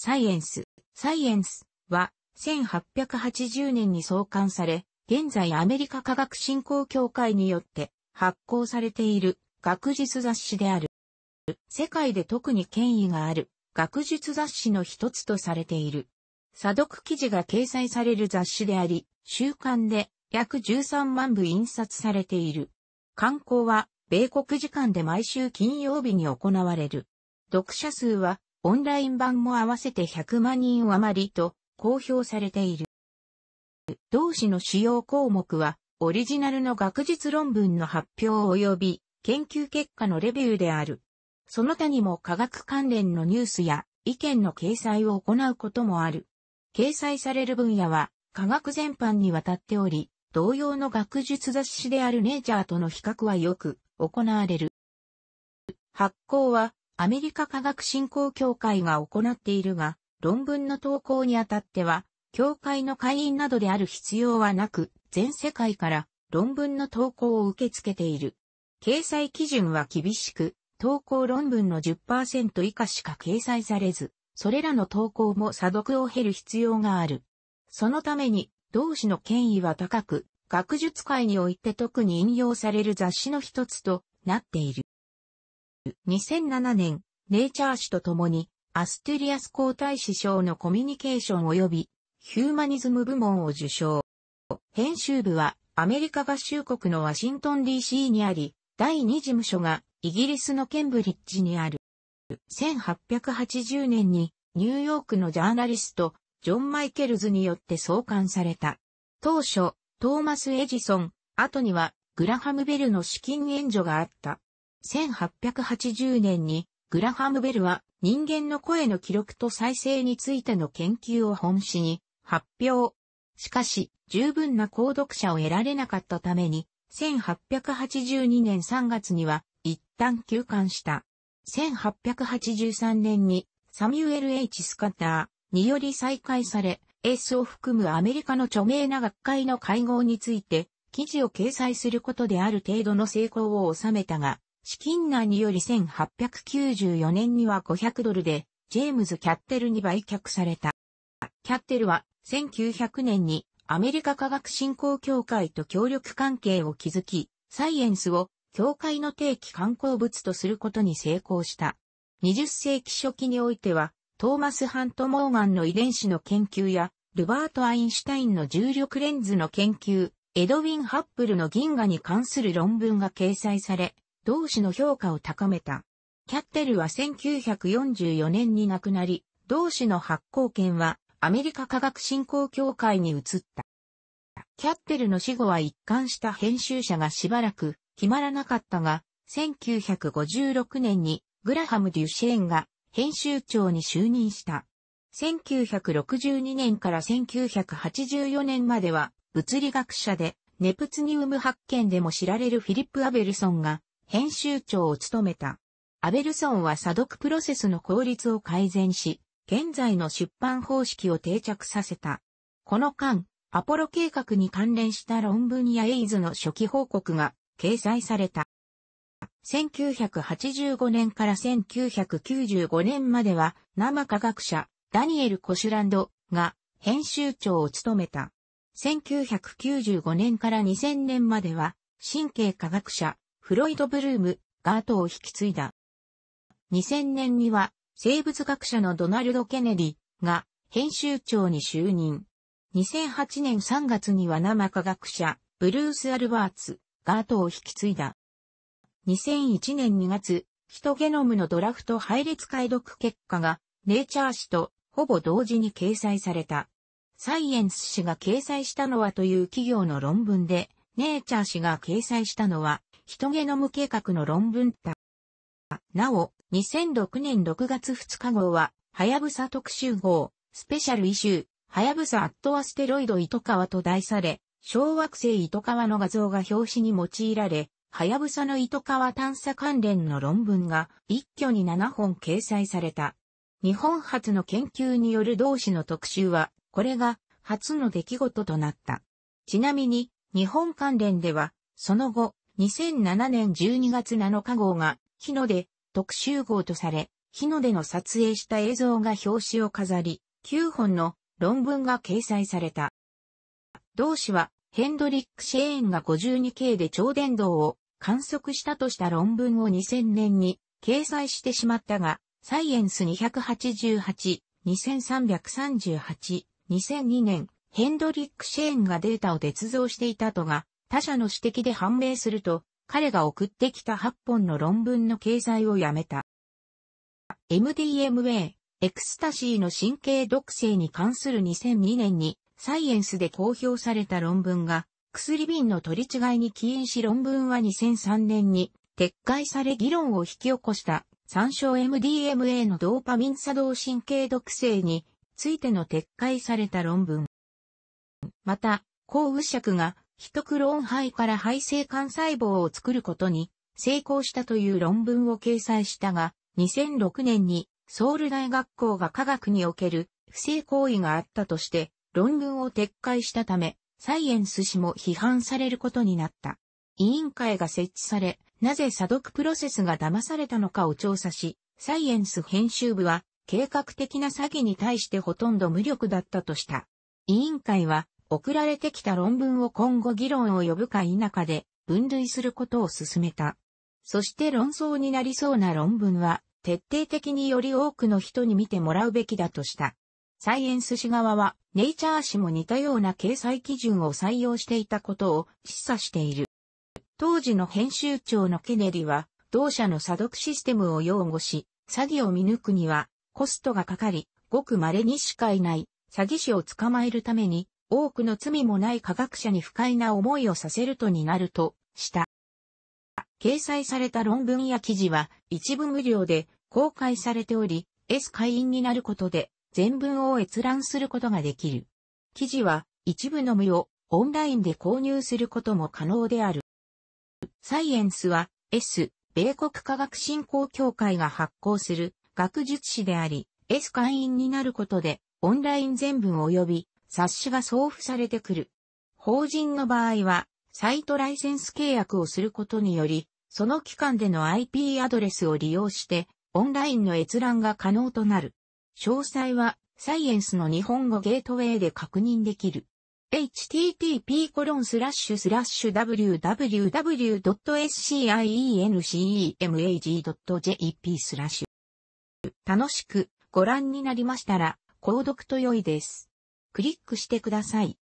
サイエンス、サイエンスは1880年に創刊され、現在アメリカ科学振興協会によって発行されている学術雑誌である。世界で特に権威がある学術雑誌の一つとされている。査読記事が掲載される雑誌であり、週刊で約13万部印刷されている。刊行は米国時間で毎週金曜日に行われる。読者数はオンライン版も合わせて100万人余りと公表されている。同誌の主要項目は、オリジナルの学術論文の発表及び研究結果のレビューである。その他にも科学関連のニュースや意見の掲載を行うこともある。掲載される分野は科学全般にわたっており、同様の学術雑誌であるネイチャーとの比較はよく行われる。発行はアメリカ科学振興協会が行っているが、論文の投稿にあたっては、協会の会員などである必要はなく、全世界から論文の投稿を受け付けている。掲載基準は厳しく、投稿論文の10%以下しか掲載されず、それらの投稿も査読を経る必要がある。そのために、同氏の権威は高く、学術界において特に引用される雑誌の一つとなっている。2007年、ネイチャー誌と共に、アステリアス皇太子賞のコミュニケーション及び、ヒューマニズム部門を受賞。編集部は、アメリカ合衆国のワシントン DC にあり、第2事務所が、イギリスのケンブリッジにある。1880年に、ニューヨークのジャーナリスト、ジョン・マイケルズによって創刊された。当初、トーマス・エジソン、後には、グラハム・ベルの資金援助があった。1880年にグラハム・ベルは人間の声の記録と再生についての研究を本誌に発表。しかし、十分な購読者を得られなかったために、1882年3月には一旦休刊した。1883年にサミュエル・ H・ スカターにより再開され、エースを含むアメリカの著名な学会の会合について記事を掲載することである程度の成功を収めたが、資金難により1894年には500ドルで、ジェームズ・キャッテルに売却された。キャッテルは1900年にアメリカ科学振興協会と協力関係を築き、サイエンスを協会の定期観光物とすることに成功した。20世紀初期においては、トーマス・ハント・モーガンの遺伝子の研究や、ルバート・アインシュタインの重力レンズの研究、エドウィン・ハップルの銀河に関する論文が掲載され、同志の評価を高めた。キャッテルは1944年に亡くなり、同志の発行権はアメリカ科学振興協会に移った。キャッテルの死後は一貫した編集者がしばらく決まらなかったが、1956年にグラハム・デュシェーンが編集長に就任した。1962年から1984年までは物理学者でネプツニウム発見でも知られるフィリップ・アベルソンが編集長を務めた。アベルソンは査読プロセスの効率を改善し、現在の出版方式を定着させた。この間、アポロ計画に関連した論文やエイズの初期報告が掲載された。1985年から1995年までは生科学者ダニエル・コシュランドが編集長を務めた。1995年から2000年までは神経科学者フロイド・ブルームガートを引き継いだ。2000年には生物学者のドナルド・ケネディが編集長に就任。2008年3月には生科学者ブルース・アルバーツガートを引き継いだ。2001年2月、ヒトゲノムのドラフト配列解読結果がネイチャー誌とほぼ同時に掲載された。サイエンス誌が掲載したのはという企業の論文で、ネイチャー誌が掲載したのは人ゲノム計画の論文だ。なお、2006年6月2日号は、はやぶさ特集号、スペシャルイシュー、はやぶさアットアステロイド糸川と題され、小惑星糸川の画像が表紙に用いられ、はやぶさの糸川探査関連の論文が一挙に7本掲載された。日本初の研究による同志の特集は、これが初の出来事となった。ちなみに、日本関連では、その後、2007年12月7日号が、日の出、特集号とされ、日の出の撮影した映像が表紙を飾り、9本の論文が掲載された。同氏は、ヘンドリック・シェーンが 52K で超電導を観測したとした論文を2000年に掲載してしまったが、サイエンス288、2338、2002年、ヘンドリック・シェーンがデータを捏造していたとが他者の指摘で判明すると、彼が送ってきた8本の論文の掲載をやめた。MDMA、エクスタシーの神経毒性に関する2002年にサイエンスで公表された論文が薬瓶の取り違いに起因し論文は2003年に撤回され議論を引き起こした参照 MDMA のドーパミン作動神経毒性についての撤回された論文。また、抗右釈がヒトクローン肺から肺性幹細胞を作ることに成功したという論文を掲載したが、2006年にソウル大学校が科学における不正行為があったとして論文を撤回したため、サイエンス氏も批判されることになった。委員会が設置され、なぜ査読プロセスが騙されたのかを調査し、サイエンス編集部は計画的な詐欺に対してほとんど無力だったとした。委員会は送られてきた論文を今後議論を呼ぶか否かで分類することを進めた。そして論争になりそうな論文は徹底的により多くの人に見てもらうべきだとした。サイエンス誌側はネイチャー誌も似たような掲載基準を採用していたことを示唆している。当時の編集長のケネリは同社の査読システムを擁護し、詐欺を見抜くにはコストがかかり、ごく稀にしかいない詐欺師を捕まえるために多くの罪もない科学者に不快な思いをさせるとになると、した。掲載された論文や記事は一部無料で公開されており、S 会員になることで全文を閲覧することができる。記事は一部の無をオンラインで購入することも可能である。サイエンスは S、米国科学振興協会が発行する学術誌であり、S 会員になることでオンライン全文及び冊子が送付されてくる。法人の場合は、サイトライセンス契約をすることにより、その期間での IP アドレスを利用して、オンラインの閲覧が可能となる。詳細は、サイエンスの日本語ゲートウェイで確認できる。http://www.sciencemag.jp スラッシュ。楽しくご覧になりましたら、購読と良いです。クリックしてください。